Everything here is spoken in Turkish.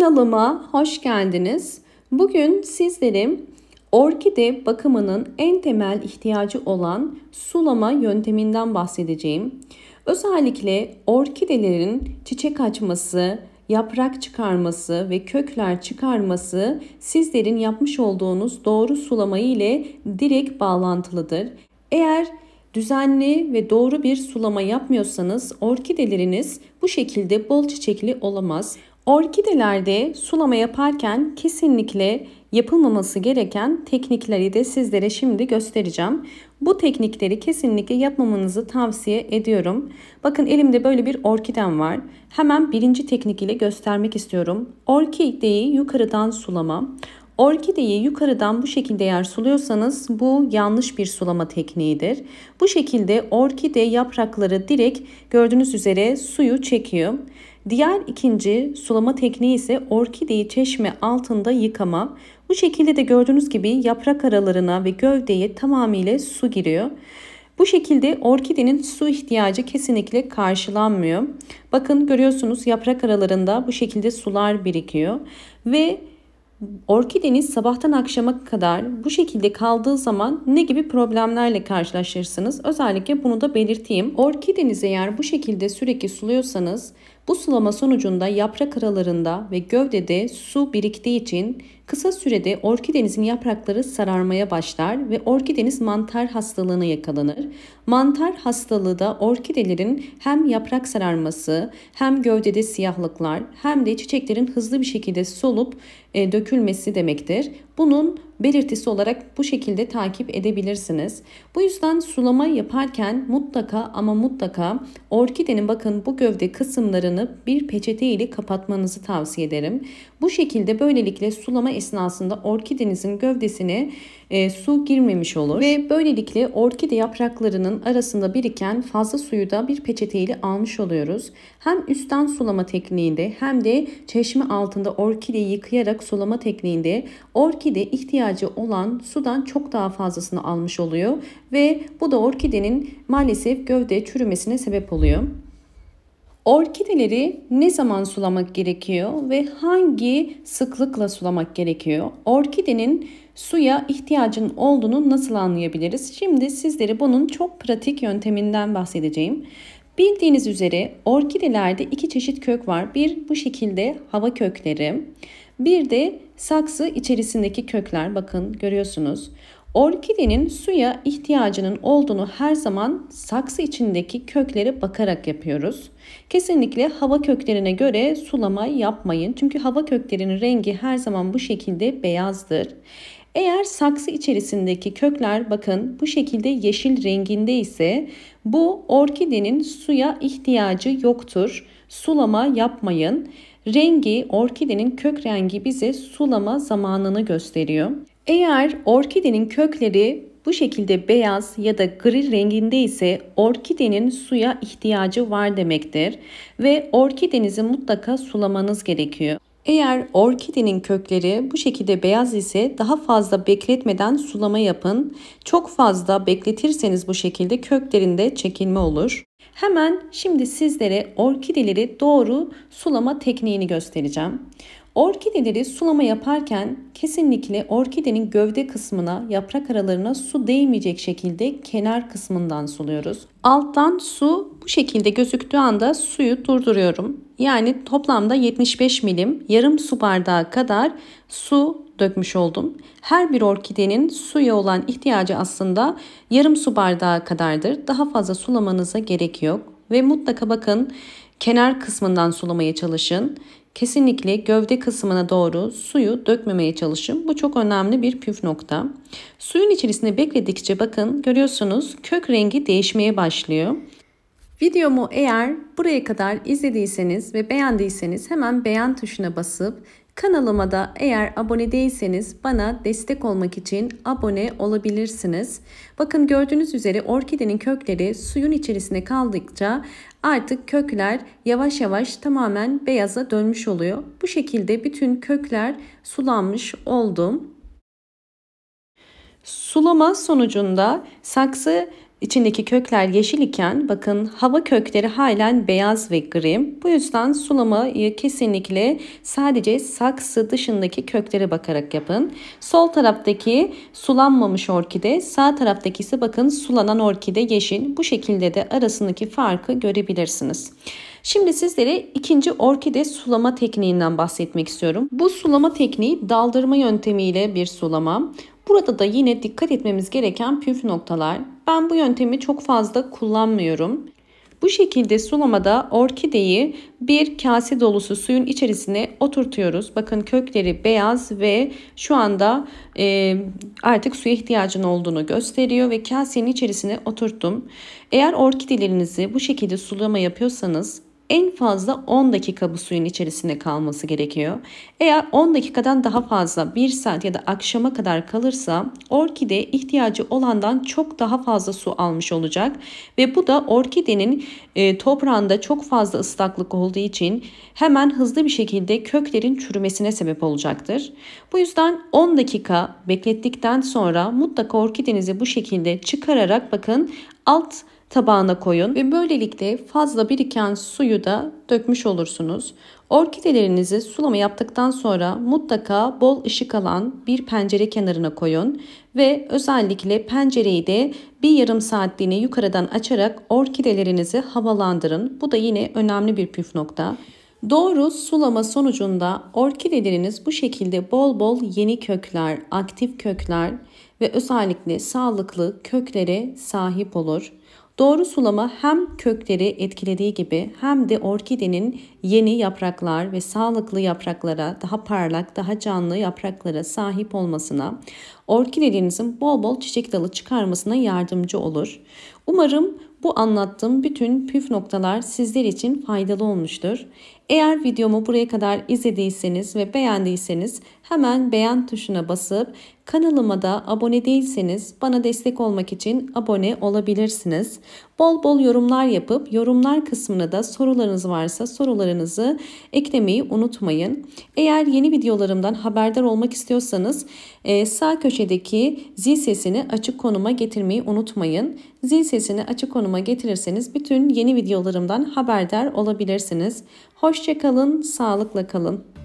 Kanalıma hoş geldiniz. Bugün sizlerim orkide bakımının en temel ihtiyacı olan sulama yönteminden bahsedeceğim. Özellikle orkidelerin çiçek açması, yaprak çıkarması ve kökler çıkarması sizlerin yapmış olduğunuz doğru sulamayı ile direkt bağlantılıdır. Eğer düzenli ve doğru bir sulama yapmıyorsanız orkideleriniz bu şekilde bol çiçekli olamaz. Orkidelerde sulama yaparken kesinlikle yapılmaması gereken teknikleri de sizlere şimdi göstereceğim. Bu teknikleri kesinlikle yapmamanızı tavsiye ediyorum. Bakın elimde böyle bir orkidem var. Hemen birinci teknik ile göstermek istiyorum. Orkideyi yukarıdan sulama. Orkideyi yukarıdan bu şekilde eğer suluyorsanız bu yanlış bir sulama tekniğidir. Bu şekilde orkide yaprakları direkt gördüğünüz üzere suyu çekiyor. Diğer ikinci sulama tekniği ise orkideyi çeşme altında yıkama. Bu şekilde de gördüğünüz gibi yaprak aralarına ve gövdeye tamamıyla su giriyor. Bu şekilde orkidenin su ihtiyacı kesinlikle karşılanmıyor. Bakın görüyorsunuz yaprak aralarında bu şekilde sular birikiyor ve orkideniz sabahtan akşama kadar bu şekilde kaldığı zaman ne gibi problemlerle karşılaşırsınız? Özellikle bunu da belirteyim. Orkideniz eğer bu şekilde sürekli suluyorsanız bu sulama sonucunda yaprak aralarında ve gövdede su biriktiği için kısa sürede orkidenizin yaprakları sararmaya başlar ve orkideniz mantar hastalığına yakalanır. Mantar hastalığı da orkidelerin hem yaprak sararması hem gövdede siyahlıklar hem de çiçeklerin hızlı bir şekilde solup e, dökülmesi demektir. Bunun belirtisi olarak bu şekilde takip edebilirsiniz. Bu yüzden sulama yaparken mutlaka ama mutlaka orkidenin bakın bu gövde kısımlarını bir peçete ile kapatmanızı tavsiye ederim. Bu şekilde böylelikle sulama esnasında orkidenizin gövdesine e, su girmemiş olur ve böylelikle orkide yapraklarının arasında biriken fazla suyu da bir peçete ile almış oluyoruz. Hem üstten sulama tekniğinde hem de çeşme altında orkideyi yıkayarak sulama tekniğinde orkide ihtiyaç ihtiyacı olan sudan çok daha fazlasını almış oluyor ve bu da orkidenin maalesef gövde çürümesine sebep oluyor. Orkideleri ne zaman sulamak gerekiyor ve hangi sıklıkla sulamak gerekiyor? Orkidenin suya ihtiyacın olduğunu nasıl anlayabiliriz? Şimdi sizlere bunun çok pratik yönteminden bahsedeceğim. Bildiğiniz üzere orkidelerde iki çeşit kök var. Bir bu şekilde hava kökleri, bir de saksı içerisindeki kökler bakın görüyorsunuz. Orkidenin suya ihtiyacının olduğunu her zaman saksı içindeki köklere bakarak yapıyoruz. Kesinlikle hava köklerine göre sulama yapmayın. Çünkü hava köklerinin rengi her zaman bu şekilde beyazdır. Eğer saksı içerisindeki kökler bakın bu şekilde yeşil renginde ise bu orkidenin suya ihtiyacı yoktur. Sulama yapmayın. Rengi orkidenin kök rengi bize sulama zamanını gösteriyor. Eğer orkidenin kökleri bu şekilde beyaz ya da gri renginde ise orkidenin suya ihtiyacı var demektir ve orkidenizi mutlaka sulamanız gerekiyor. Eğer orkidenin kökleri bu şekilde beyaz ise daha fazla bekletmeden sulama yapın. Çok fazla bekletirseniz bu şekilde köklerinde çekilme olur. Hemen şimdi sizlere orkideleri doğru sulama tekniğini göstereceğim. Orkideleri sulama yaparken kesinlikle orkidenin gövde kısmına, yaprak aralarına su değmeyecek şekilde kenar kısmından suluyoruz. Alttan su bu şekilde gözüktüğü anda suyu durduruyorum. Yani toplamda 75 milim, yarım su bardağı kadar su dökmüş oldum. Her bir orkidenin suya olan ihtiyacı aslında yarım su bardağı kadardır. Daha fazla sulamanıza gerek yok ve mutlaka bakın kenar kısmından sulamaya çalışın. Kesinlikle gövde kısmına doğru suyu dökmemeye çalışın. Bu çok önemli bir püf nokta. Suyun içerisinde bekledikçe bakın görüyorsunuz kök rengi değişmeye başlıyor. Videomu eğer buraya kadar izlediyseniz ve beğendiyseniz hemen beğen tuşuna basıp Kanalıma da eğer abone değilseniz bana destek olmak için abone olabilirsiniz. Bakın gördüğünüz üzere orkidenin kökleri suyun içerisine kaldıkça artık kökler yavaş yavaş tamamen beyaza dönmüş oluyor. Bu şekilde bütün kökler sulanmış oldu. Sulama sonucunda saksı İçindeki kökler yeşil iken bakın hava kökleri halen beyaz ve gri. Bu yüzden sulamayı kesinlikle sadece saksı dışındaki köklere bakarak yapın. Sol taraftaki sulanmamış orkide, sağ taraftaki ise bakın sulanan orkide yeşil. Bu şekilde de arasındaki farkı görebilirsiniz. Şimdi sizlere ikinci orkide sulama tekniğinden bahsetmek istiyorum. Bu sulama tekniği daldırma yöntemiyle bir sulama. Burada da yine dikkat etmemiz gereken püf noktalar. Ben bu yöntemi çok fazla kullanmıyorum. Bu şekilde sulamada orkideyi bir kase dolusu suyun içerisine oturtuyoruz. Bakın kökleri beyaz ve şu anda e, artık suya ihtiyacın olduğunu gösteriyor ve kasenin içerisine oturttum. Eğer orkidelerinizi bu şekilde sulama yapıyorsanız en fazla 10 dakika bu suyun içerisinde kalması gerekiyor. Eğer 10 dakikadan daha fazla 1 saat ya da akşama kadar kalırsa orkide ihtiyacı olandan çok daha fazla su almış olacak ve bu da orkidenin e, toprağında çok fazla ıslaklık olduğu için hemen hızlı bir şekilde köklerin çürümesine sebep olacaktır. Bu yüzden 10 dakika beklettikten sonra mutlaka orkidenizi bu şekilde çıkararak bakın alt tabağına koyun ve böylelikle fazla biriken suyu da dökmüş olursunuz. Orkidelerinizi sulama yaptıktan sonra mutlaka bol ışık alan bir pencere kenarına koyun ve özellikle pencereyi de bir yarım saatliğine yukarıdan açarak orkidelerinizi havalandırın. Bu da yine önemli bir püf nokta. Doğru sulama sonucunda orkideleriniz bu şekilde bol bol yeni kökler, aktif kökler ve özellikle sağlıklı köklere sahip olur. Doğru sulama hem kökleri etkilediği gibi hem de orkidenin yeni yapraklar ve sağlıklı yapraklara, daha parlak, daha canlı yapraklara sahip olmasına, orkidelerinizin bol bol çiçek dalı çıkarmasına yardımcı olur. Umarım bu anlattığım bütün püf noktalar sizler için faydalı olmuştur. Eğer videomu buraya kadar izlediyseniz ve beğendiyseniz hemen beğen tuşuna basıp kanalıma da abone değilseniz bana destek olmak için abone olabilirsiniz. Bol bol yorumlar yapıp yorumlar kısmına da sorularınız varsa sorularınızı eklemeyi unutmayın. Eğer yeni videolarımdan haberdar olmak istiyorsanız e, sağ köşedeki zil sesini açık konuma getirmeyi unutmayın. Zil sesini açık konuma getirirseniz bütün yeni videolarımdan haberdar olabilirsiniz. Hoşçakalın, sağlıkla kalın.